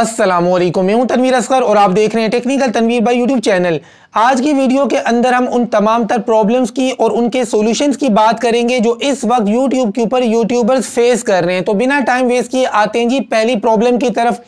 असलम मैं हूं तनवीर असगर और आप देख रहे हैं टेक्निकल तनवीर बाई यूट्यूब चैनल आज की वीडियो के अंदर हम उन तमाम तर प्रॉब्लम्स की और उनके सॉल्यूशंस की बात करेंगे जो इस वक्त यूट्यूब के ऊपर यूट्यूबर्स फेस कर रहे हैं तो बिना टाइम वेस्ट किए आते हैं जी पहली प्रॉब्लम की तरफ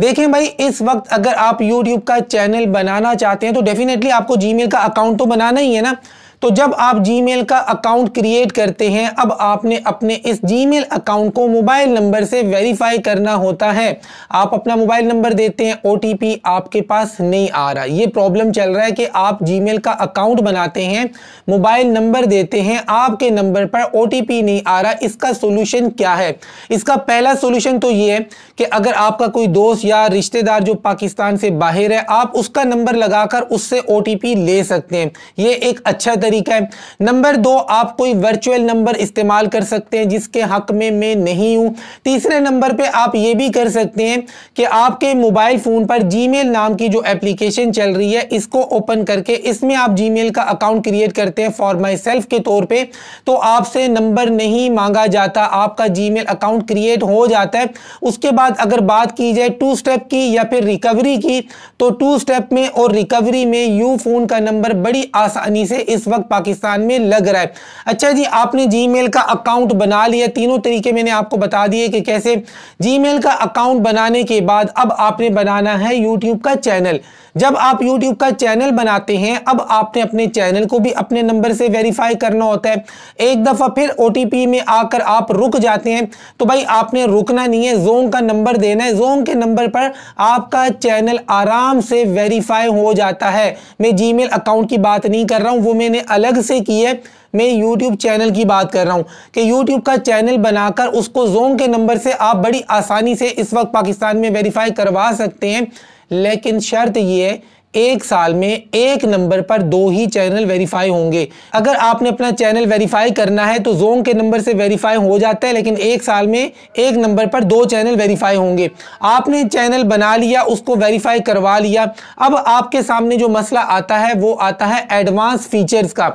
देखें भाई इस वक्त अगर आप यूट्यूब का चैनल बनाना चाहते हैं तो डेफिनेटली आपको जी का अकाउंट तो बनाना ही है ना तो जब आप जीमेल का अकाउंट क्रिएट करते हैं अब आपने अपने इस जीमेल अकाउंट को मोबाइल नंबर से वेरीफाई करना होता है आप अपना मोबाइल नंबर देते हैं ओ आपके पास नहीं आ रहा ये प्रॉब्लम चल रहा है कि आप जीमेल का अकाउंट बनाते हैं मोबाइल नंबर देते हैं आपके नंबर पर ओ नहीं आ रहा इसका सोल्यूशन क्या है इसका पहला सोल्यूशन तो ये है कि अगर आपका कोई दोस्त या रिश्तेदार जो पाकिस्तान से बाहर है आप उसका नंबर लगाकर उससे ओ ले सकते हैं ये एक अच्छा तरीका है नंबर दो आप कोई वर्चुअल नंबर इस्तेमाल कर सकते हैं जिसके हक में मैं नहीं हूं तीसरे नंबर पे आप ये भी कर सकते हैं कि आपके मोबाइल फ़ोन पर जी नाम की जो एप्लीकेशन चल रही है इसको ओपन करके इसमें आप जी का अकाउंट क्रिएट करते हैं फॉर माई सेल्फ के तौर पर तो आपसे नंबर नहीं मांगा जाता आपका जी अकाउंट क्रिएट हो जाता है उसके बाद अगर बात की जाए टू स्टेप की या फिर रिकवरी की तो टू स्टेप में और रिकवरी में यू फ़ोन का नंबर बड़ी आसानी से इस वक्त पाकिस्तान में लग रहा है अच्छा जी आपने जीमेल का अकाउंट बना लिया तीनों तरीके मैंने आपको बता दिए कि कैसे जीमेल का अकाउंट बनाने के बाद अब आपने बनाना है यूट्यूब का चैनल जब आप YouTube का चैनल बनाते हैं अब आपने अपने चैनल को भी अपने नंबर से वेरीफाई करना होता है एक दफ़ा फिर ओ में आकर आप रुक जाते हैं तो भाई आपने रुकना नहीं है जोन का नंबर देना है जोन के नंबर पर आपका चैनल आराम से वेरीफाई हो जाता है मैं जी अकाउंट की बात नहीं कर रहा हूँ वो मैंने अलग से की है मैं यूट्यूब चैनल की बात कर रहा हूँ कि यूट्यूब का चैनल बनाकर उसको जोन के नंबर से आप बड़ी आसानी से इस वक्त पाकिस्तान में वेरीफाई करवा सकते हैं लेकिन शर्त यह है एक साल में एक नंबर पर दो ही चैनल वेरीफाई होंगे अगर आपने अपना चैनल वेरीफाई करना है तो जोंग के नंबर से वेरीफाई हो जाता है लेकिन एक साल में एक नंबर पर दो चैनल वेरीफाई होंगे आपने चैनल बना लिया उसको वेरीफाई करवा लिया अब आपके सामने जो मसला आता है वो आता है एडवांस फीचर्स का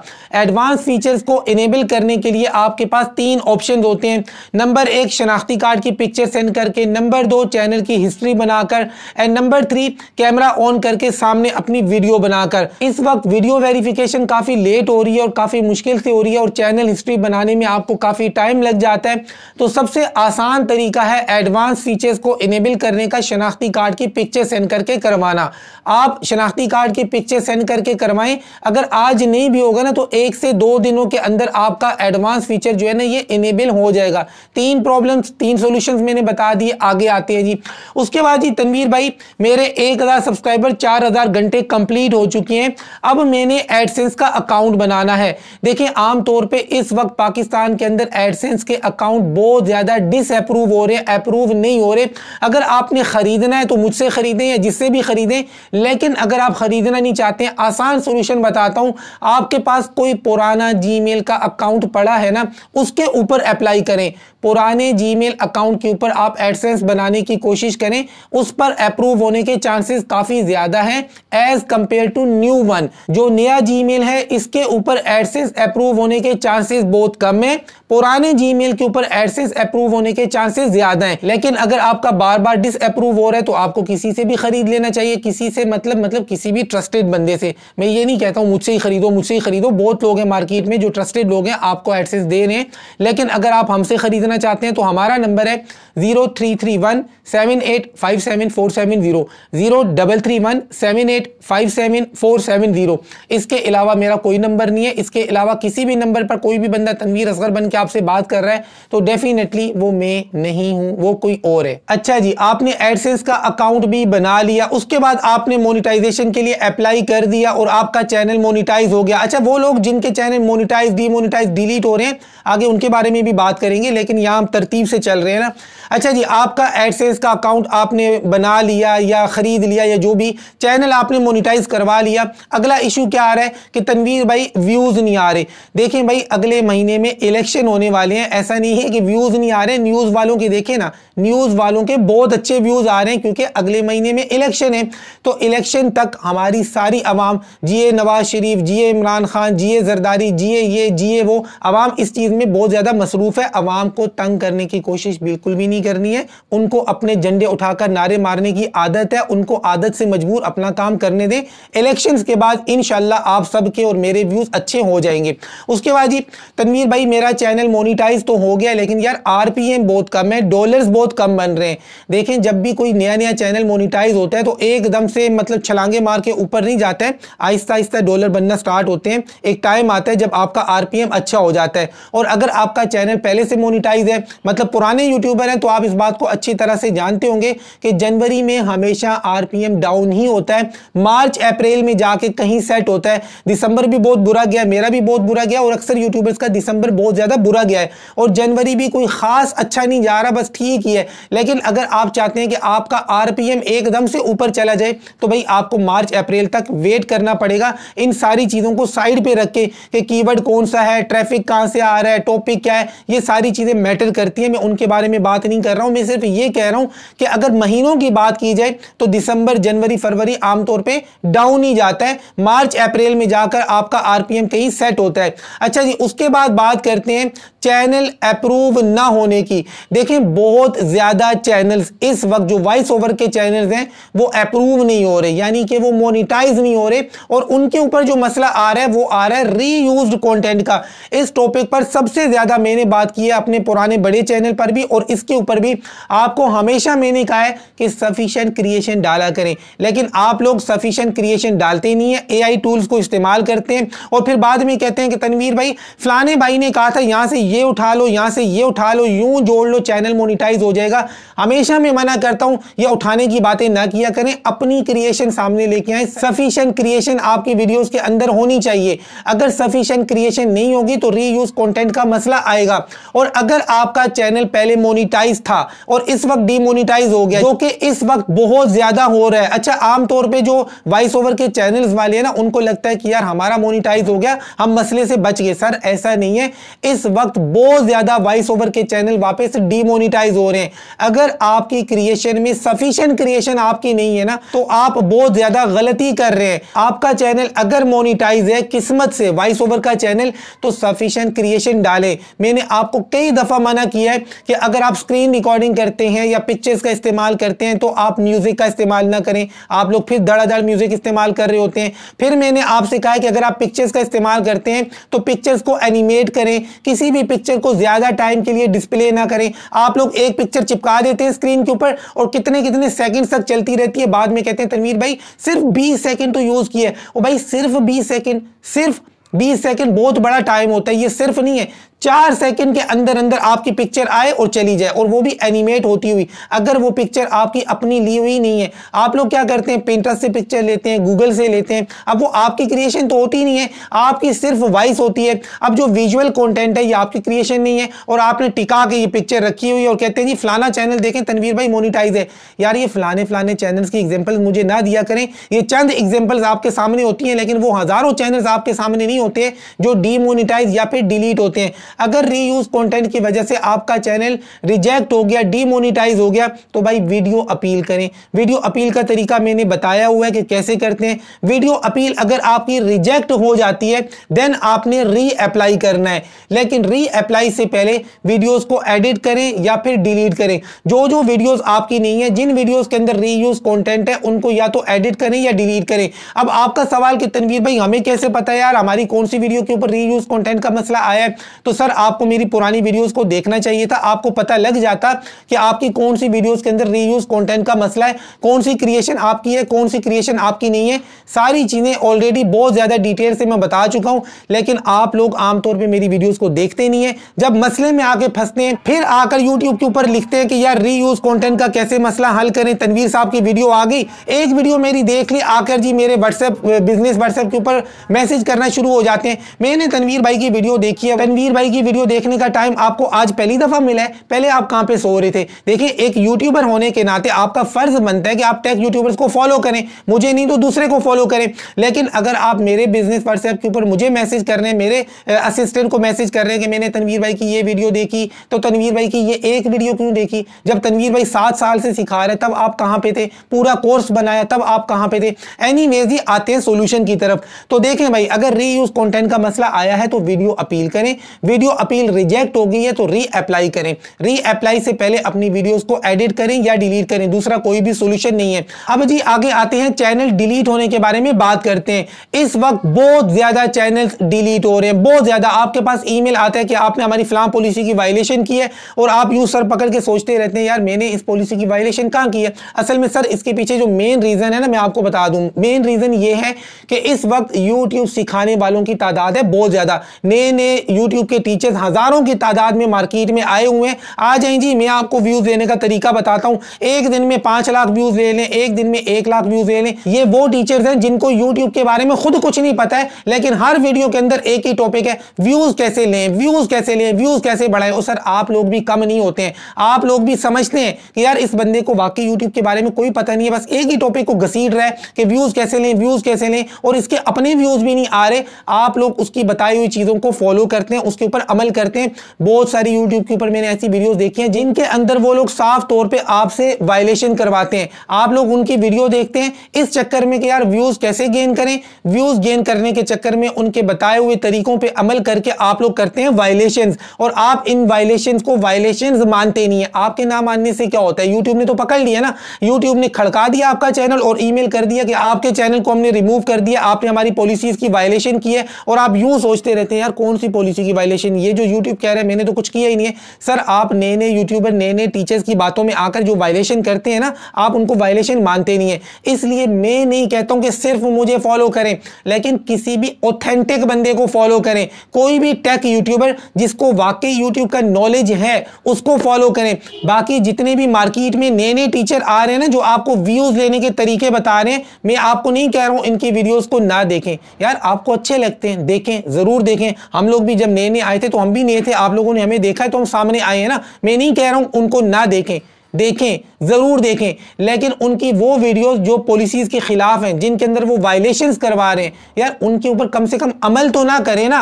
एडवांस फीचर्स को इनेबल करने के लिए आपके पास तीन ऑप्शन होते हैं नंबर एक शनाख्ती कार्ड की पिक्चर सेंड करके नंबर दो चैनल की हिस्ट्री बनाकर and number three camera on करके सामने में अपनी वीडियो बनाकर इस वक्त वीडियो वेरिफिकेशन काफ़ी लेट हो रही है और काफ़ी मुश्किल से हो रही है और चैनल हिस्ट्री बनाने में आपको काफ़ी टाइम लग जाता है तो सबसे आसान तरीका है एडवांस फीचर्स को इनेबल करने का शनाख्ती कार्ड की पिक्चर सेंड करके करवाना आप शनाख्ती कार्ड की पिक्चर सेंड करके करवाएं अगर आज नहीं भी होगा ना तो एक से दो दिनों के अंदर आपका एडवांस फीचर जो है ना ये इनेबल हो जाएगा तीन प्रॉब्लम तीन सोल्यूशन मैंने बता दिए आगे आते हैं जी उसके बाद जी तनवीर भाई मेरे एक सब्सक्राइबर चार घंटे कंप्लीट हो चुकी हैं अब मैंने एडसेंस का अकाउंट बनाना है देखिए आमतौर पे इस वक्त पाकिस्तान के अंदर एडसेंस के अकाउंट बहुत ज़्यादा डिसअप्रूव हो रहे हैं अप्रूव नहीं हो रहे अगर आपने ख़रीदना है तो मुझसे ख़रीदें या जिससे भी ख़रीदें लेकिन अगर आप ख़रीदना नहीं चाहते आसान सोल्यूशन बताता हूँ आपके पास कोई पुराना जी का अकाउंट पड़ा है ना उसके ऊपर अप्लाई करें पुराने जीमेल अकाउंट के ऊपर आप एडसेंस बनाने की कोशिश करें उस पर अप्रूव होने के चांसेस काफ़ी ज़्यादा हैं as compare to new one जो नया जीमेल है इसके ऊपर एडसेस अप्रूव होने के चांसेस बहुत कम है पुराने जीमेल के ऊपर एडसेस अप्रूव होने के चांसेस ज्यादा हैं लेकिन अगर आपका बार बार डिसअप्रूव हो रहा है तो आपको किसी से भी खरीद लेना चाहिए किसी से मतलब मतलब किसी भी ट्रस्टेड बंदे से मैं ये नहीं कहता हूँ मुझसे ही खरीदो मुझसे ही खरीदो बहुत लोग हैं मार्केट में जो ट्रस्टेड लोग हैं आपको एडसेस दे रहे हैं लेकिन अगर आप हमसे खरीदना चाहते हैं तो हमारा नंबर है zero three three one seven eight five seven four seven zero zero double three one seven eight eight five seven four seven zero इसके अलावा मेरा कोई नंबर नहीं है इसके अलावा किसी भी नंबर पर कोई भी बंदा तनवीर असगर बन के आपसे बात कर रहा है तो डेफिनेटली वो मैं नहीं हूँ वो कोई और है अच्छा जी आपने एडसेंस का अकाउंट भी बना लिया उसके बाद आपने मोनिटाइजेशन के लिए अप्लाई कर दिया और आपका चैनल मोनिटाइज हो गया अच्छा वो लोग जिनके चैनल मोनिटाइज डीमोनिटाइज डिलीट हो रहे हैं आगे उनके बारे में भी बात करेंगे लेकिन यहाँ हम तरतीब से चल रहे हैं ना अच्छा जी आपका एडसेंस का अकाउंट आपने बना लिया या ख़रीद लिया या जो भी चैनल आप आपने मोनिटाइज करवा लिया अगला इशू क्या आ रहा है कि तनवीर भाई व्यूज़ नहीं आ रहे देखें भाई अगले महीने में इलेक्शन होने वाले हैं ऐसा नहीं है कि व्यूज़ नहीं आ रहे न्यूज़ वालों के देखें ना न्यूज़ वालों के बहुत अच्छे व्यूज़ आ रहे हैं क्योंकि अगले महीने में इलेक्शन है तो इलेक्शन तक हमारी सारी आवाम जिए नवाज शरीफ जिए इमरान खान जिए जरदारी जिए ये जिए वो आवाम इस चीज़ में बहुत ज़्यादा मसरूफ़ है आवाम को तंग करने की कोशिश बिल्कुल भी नहीं करनी है उनको अपने झंडे उठाकर नारे मारने की आदत है उनको आदत से मजबूर अपना काम करने दें इलेक्शन के बाद इन आप सबके और मेरे व्यूज़ अच्छे हो जाएंगे उसके बाद जी तनवीर भाई मेरा चैनल मोनिटाइज तो हो गया लेकिन यार आर बहुत कम है डॉलर्स बहुत कम बन रहे हैं देखें जब भी कोई नया नया चैनल मोनिटाइज होता है तो एकदम से मतलब छलांगे मार के ऊपर नहीं जाता है आहिस्ता आहिस्ता डॉलर बनना स्टार्ट होते हैं एक टाइम आता है जब आपका आर अच्छा हो जाता है और अगर आपका चैनल पहले से मोनिटाइज है मतलब पुराने यूट्यूबर हैं तो आप इस बात को अच्छी तरह से जानते होंगे कि जनवरी में हमेशा आर डाउन ही होता है मार्च अप्रैल में जाके कहीं सेट होता है दिसंबर भी बहुत बुरा गया मेरा भी बहुत बुरा गया और अक्सर यूट्यूबर्स का दिसंबर बहुत ज़्यादा बुरा गया है और जनवरी भी कोई ख़ास अच्छा नहीं जा रहा बस ठीक ही है लेकिन अगर आप चाहते हैं कि आपका आर एकदम से ऊपर चला जाए तो भाई आपको मार्च अप्रैल तक वेट करना पड़ेगा इन सारी चीज़ों को साइड पर रख के की कीवर्ड कौन सा है ट्रैफिक कहाँ से आ रहा है टॉपिक क्या है ये सारी चीज़ें मैटर करती हैं मैं उनके बारे में बात नहीं कर रहा हूँ मैं सिर्फ ये कह रहा हूँ कि अगर महीनों की बात की जाए तो दिसंबर जनवरी फरवरी आमतौर फ्लोर पे डाउन ही जाता है मार्च अप्रैल में जाकर आपका आरपीएम कहीं सेट होता है अच्छा जी उसके बाद बात करते हैं चैनल अप्रूव ना होने की देखें बहुत ज़्यादा चैनल्स इस वक्त जो वॉइस ओवर के चैनल्स हैं वो अप्रूव नहीं हो रहे यानी कि वो मोनिटाइज नहीं हो रहे और उनके ऊपर जो मसला आ रहा है वो आ रहा है रीयूज्ड कंटेंट का इस टॉपिक पर सबसे ज़्यादा मैंने बात की है अपने पुराने बड़े चैनल पर भी और इसके ऊपर भी आपको हमेशा मैंने कहा है कि सफिशेंट क्रिएशन डाला करें लेकिन आप लोग सफिशियंट क्रिएशन डालते नहीं है एआई टूल्स को इस्तेमाल करते हैं और फिर बाद में कहते हैं कि तनवीर भाई फलाने भाई ने कहा था यहाँ से ये उठा लो यहाँ से ये उठा लो यूं जोड़ लो चैनल मोनिटाइज हो जाएगा हमेशा मैं मना करता हूँ यह उठाने की बातें ना किया करें अपनी क्रिएशन सामने लेके आए सफिशियंट क्रिएशन आपकी वीडियोज के अंदर होनी चाहिए अगर सफिशियंट क्रिएशन नहीं होगी तो रीयूज कंटेंट का मसला आएगा और अगर आपका चैनल पहले मोनिटाइज था और इस वक्त डीमोनिटाइज हो गया जो कि इस वक्त बहुत ज्यादा हो रहा है अच्छा आमतौर पे जो वॉइस ओवर के चैनल वाले हैं ना उनको लगता है कि यार हमारा मोनिटाइज हो गया हम मसले से बच गए सर ऐसा नहीं है इस वक्त बहुत ज़्यादा वॉइस ओवर के चैनल वापस डीमोनिटाइज हो रहे हैं अगर आपकी क्रिएशन में सफिशियंट क्रिएशन आपकी नहीं है ना तो आप बहुत ज़्यादा गलती कर रहे हैं आपका चैनल अगर मोनिटाइज है किस्मत से वॉइस ओवर का चैनल तो सफिशियंट क्रिएशन डाले मैंने आपको कई दफ़ा मना किया है कि अगर आप स्क्रीन रिकॉर्डिंग करते हैं या पिक्चर्स का इस्तेमाल करते हैं तो आप म्यूज़िक का इस्तेमाल ना करें आप लोग फिर ताड़ादाड़ म्यूजिक इस्तेमाल कर रहे होते हैं फिर मैंने आपसे कहा कि अगर आप पिक्चर्स का इस्तेमाल करते हैं तो पिक्चर्स को एनिमेट करें किसी भी पिक्चर को ज़्यादा टाइम के लिए डिस्प्ले ना करें आप लोग एक पिक्चर चिपका देते हैं स्क्रीन के ऊपर और कितने कितने सेकेंड तक चलती रहती है बाद में कहते हैं तनवीर भाई सिर्फ बीस सेकेंड तो यूज़ किया है और भाई सिर्फ बीस सेकेंड सिर्फ 20 सेकंड बहुत बड़ा टाइम होता है ये सिर्फ नहीं है चार सेकंड के अंदर अंदर आपकी पिक्चर आए और चली जाए और वो भी एनिमेट होती हुई अगर वो पिक्चर आपकी अपनी ली हुई नहीं है आप लोग क्या करते हैं पेंटर से पिक्चर लेते हैं गूगल से लेते हैं अब वो आपकी क्रिएशन तो होती नहीं है आपकी सिर्फ वॉइस होती है अब जो विजुअल कॉन्टेंट है ये आपकी क्रिएशन नहीं है और आपने टिका के ये पिक्चर रखी हुई और कहते हैं जी फलाना चैनल देखें तनवीर भाई मोनिटाइज है यार ये फलाने फलाने चैनल्स की एग्जाम्पल मुझे ना दिया करें ये चंद एग्जाम्पल्स आपके सामने होती हैं लेकिन वो हज़ारों चैनल्स आपके सामने नहीं होते जो डीमोनिटाइज या फिर डिलीट होते हैं अगर रीयूज कंटेंट की वजह से आपका चैनल रिजेक्ट हो गया डीमोनिटाइज हो गया तो भाई वीडियो अपील करें वीडियो अपील का तरीका मैंने बताया हुआ है कि कैसे करते हैं वीडियो अपील अगर आपकी रिजेक्ट हो जाती है देन आपने री अप्लाई करना है लेकिन री अप्लाई से पहले वीडियोज को एडिट करें या फिर डिलीट करें जो जो वीडियोज आपकी नहीं है जिन वीडियोज के अंदर रीयूज कॉन्टेंट है उनको या तो एडिट करें या डिलीट करें अब आपका सवाल कि तनवीर भाई हमें कैसे पता है यार हमारी कौन सी वीडियो के ऊपर रीयूज कंटेंट का मसला आया है तो सर आपको मेरी पुरानी वीडियोस को देखना चाहिए था आपको पता लग जाता कि आपकी कौन सी वीडियोस के अंदर रीयूज कंटेंट का मसला है कौन सी क्रिएशन आपकी है कौन सी क्रिएशन आपकी नहीं है सारी चीज़ें ऑलरेडी बहुत ज़्यादा डिटेल से मैं बता चुका हूँ लेकिन आप लोग आमतौर पर मेरी वीडियोज़ को देखते नहीं है जब मसले में आके फंसते हैं फिर आकर यूट्यूब के ऊपर लिखते हैं कि यार रीयूज कंटेंट का कैसे मसला हल करें तनवीर साहब की वीडियो आ गई एक वीडियो मेरी देख ली आकर जी मेरे व्हाट्सएप बिजनेस व्हाट्सएप के ऊपर मैसेज करना शुरू हो जाते हैं मैंने तनवीर भाई की वीडियो देखी है तनवीर भाई भाई की वीडियो देखने का टाइम आपको आज पहली दफ़ा मिला है पहले आप कहां पे सो रहे थे देखिए एक यूट्यूबर होने के नाते आपका फ़र्ज बनता है कि आप टेक यूट्यूबर्स को फॉलो करें मुझे नहीं तो दूसरे को फॉलो करें लेकिन अगर आप मेरे बिजनेस व्हाट्सएप के ऊपर मुझे मैसेज कर रहे हैं मेरे असिस्टेंट को मैसेज कर रहे हैं कि मैंने तनवीर भाई की ये वीडियो देखी तो तनवीर भाई की ये एक वीडियो क्यों देखी जब तनवीर भाई सात साल से सिखा रहे तब आप कहां पर थे पूरा कोर्स बनाया तब आप कहां पर थे एनी वेज ही आते हैं सोल्यूशन की तरफ तो देखें भाई अगर री कंटेंट का मसला आया है तो वीडियो अपील करें वीडियो अपील रिजेक्ट हो गई है तो रीअप्लाई करें रीअप्लाई से पहले अपनी वीडियोस को एडिट करें या डिलीट करें दूसरा कोई भी सोल्यूशन नहीं है अब जी आगे आते हैं चैनल डिलीट होने के बारे में बात करते हैं इस वक्त बहुत ज्यादा चैनल डिलीट हो रहे हैं बहुत ज्यादा आपके पास ईमेल आता है कि आपने हमारी फ्लाम पॉलिसी की वायलेशन की है और आप यूं सर पकड़ के सोचते रहते हैं यार मैंने इस पॉलिसी की वायलेशन कहाँ की है असल में सर इसके पीछे जो मेन रीजन है ना मैं आपको बता दूं मेन रीजन ये है कि इस वक्त यूट्यूब सिखाने वालों की तादाद है बहुत ज्यादा नए नए यूट्यूब के टीचर्स हज़ारों की तादाद में मार्केट में आए हुए हैं आ जाए जी मैं आपको व्यूज़ लेने का तरीका बताता हूँ एक दिन में पांच लाख व्यूज़ ले लें एक दिन में एक लाख व्यूज़ ले लें ये वो टीचर्स हैं जिनको यूट्यूब के बारे में खुद कुछ नहीं पता है लेकिन हर वीडियो के अंदर एक ही टॉपिक है व्यूज़ कैसे लें व्यूज़ कैसे लें व्यूज़ कैसे बढ़ाए और सर आप लोग भी कम नहीं होते हैं आप लोग भी समझते हैं कि यार इस बंदे को वाकई यूट्यूब के बारे में कोई पता नहीं है बस एक ही टॉपिक को घसीट रहा है कि व्यूज़ कैसे लें व्यूज़ कैसे लें और इसके अपने व्यूज़ भी नहीं आ रहे आप लोग उसकी बताई हुई चीज़ों को फॉलो करते हैं उसके ऊपर ऊपर अमल करते हैं बहुत सारी यूट्यूब के ऊपर मैंने ऐसी वीडियोस देखी हैं जिनके अंदर वो लोग साफ तौर पे आपसे वायलेशन करवाते हैं आप लोग उनकी वीडियो देखते हैं इस चक्कर में कि यार व्यूज कैसे गेन करें व्यूज गेन करने के चक्कर में उनके बताए हुए तरीकों पर अमल करके आप लोग करते हैं वायलेशन और आप इन वायलेशन को वायलेशन मानते नहीं है आपके ना मानने से क्या होता है यूट्यूब ने तो पकड़ लिया ना यूट्यूब ने खड़का दिया आपका चैनल और ई कर दिया कि आपके चैनल को हमने रिमूव कर दिया आपने हमारी पॉलिसीज की वायलेशन की है और आप यूं सोचते रहते हैं यार कौन सी पॉलिसी की वायलेशन लेकिन ये जो यूट्यूब कह रहे हैं मैंने तो कुछ किया ही नहीं है सर आप नए नए यूट्यूबर नए नए टीचर्स की बातों में आकर जो वायलेशन करते हैं ना आप उनको वायलेशन मानते नहीं है इसलिए मैं नहीं कहता हूँ कि सिर्फ मुझे फॉलो करें लेकिन किसी भी ऑथेंटिक बंदे को फॉलो करें कोई भी टेक यूट्यूबर जिसको वाकई यूट्यूब का नॉलेज है उसको फॉलो करें बाकी जितने भी मार्केट में नए नए टीचर आ रहे हैं ना जो आपको व्यूज लेने के तरीके बता रहे हैं मैं आपको नहीं कह रहा हूँ इनकी वीडियोज को ना देखें यार आपको अच्छे लगते हैं देखें ज़रूर देखें हम लोग भी जब नए नए आए थे तो हम भी नहीं थे आप लोगों ने हमें देखा है तो हम सामने आए हैं ना मैं नहीं कह रहा हूं उनको ना देखें देखें ज़रूर देखें लेकिन उनकी वो वीडियोस जो पॉलिसीज़ के ख़िलाफ़ हैं जिनके अंदर वो वायलेशंस करवा रहे हैं यार उनके ऊपर कम से कम अमल तो ना करें ना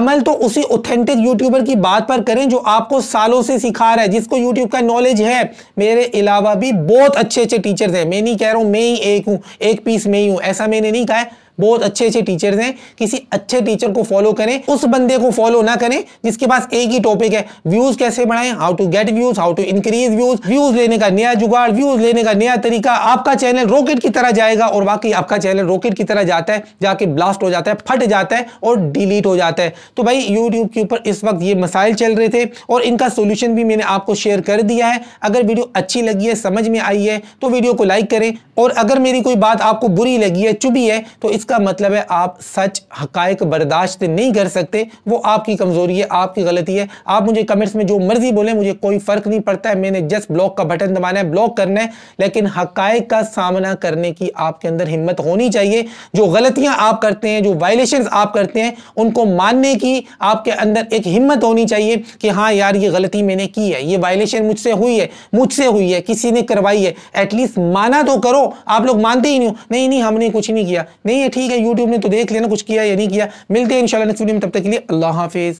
अमल तो उसी ऑथेंटिक यूट्यूबर की बात पर करें जो आपको सालों से सिखा रहा है जिसको यूट्यूब का नॉलेज है मेरे अलावा भी बहुत अच्छे अच्छे टीचर्स हैं मैं नहीं कह रहा हूँ मैं ही एक हूँ एक पीस में ही हूँ ऐसा मैंने नहीं कहा बहुत अच्छे अच्छे टीचर्स हैं किसी अच्छे टीचर को फॉलो करें उस बंदे को फॉलो ना करें जिसके पास एक ही टॉपिक है व्यूज कैसे बढ़ाएं how to get views how to increase views views लेने का नया जुगाड़ व्यूज लेने का नया तरीका आपका चैनल रॉकेट की तरह जाएगा और बाकी आपका चैनल रॉकेट की तरह जाता है जाके ब्लास्ट हो जाता है फट जाता है और डिलीट हो जाता है तो भाई यूट्यूब के ऊपर इस वक्त ये मसाइल चल रहे थे और इनका सोल्यूशन भी मैंने आपको शेयर कर दिया है अगर वीडियो अच्छी लगी है समझ में आई है तो वीडियो को लाइक करें और अगर मेरी कोई बात आपको बुरी लगी है चुभी है तो इसका इसका मतलब है आप सच हकायक बर्दाश्त नहीं कर सकते वो आपकी कमज़ोरी है आपकी गलती है आप मुझे कमेंट्स में जो मर्ज़ी बोले मुझे कोई फ़र्क नहीं पड़ता है मैंने जस्ट ब्लॉक का बटन दबाना है ब्लॉक करना है लेकिन हकायक का सामना करने की आपके अंदर हिम्मत होनी चाहिए जो गलतियां आप करते हैं जो वायलेशन आप करते हैं उनको मानने की आपके अंदर एक हिम्मत होनी चाहिए कि हाँ यार ये गलती मैंने की है ये वायलेशन मुझसे हुई है मुझसे हुई है किसी ने करवाई है एटलीस्ट माना तो करो आप लोग मानते ही नहीं हो नहीं नहीं हमने कुछ नहीं किया नहीं है ठीक ठीक है यूट्यूब ने तो देख लिया ना कुछ किया या नहीं किया मिलते हैं इंशाल्लाह नेक्स्ट वीडियो में तब तक के लिए अल्लाह हाफिज़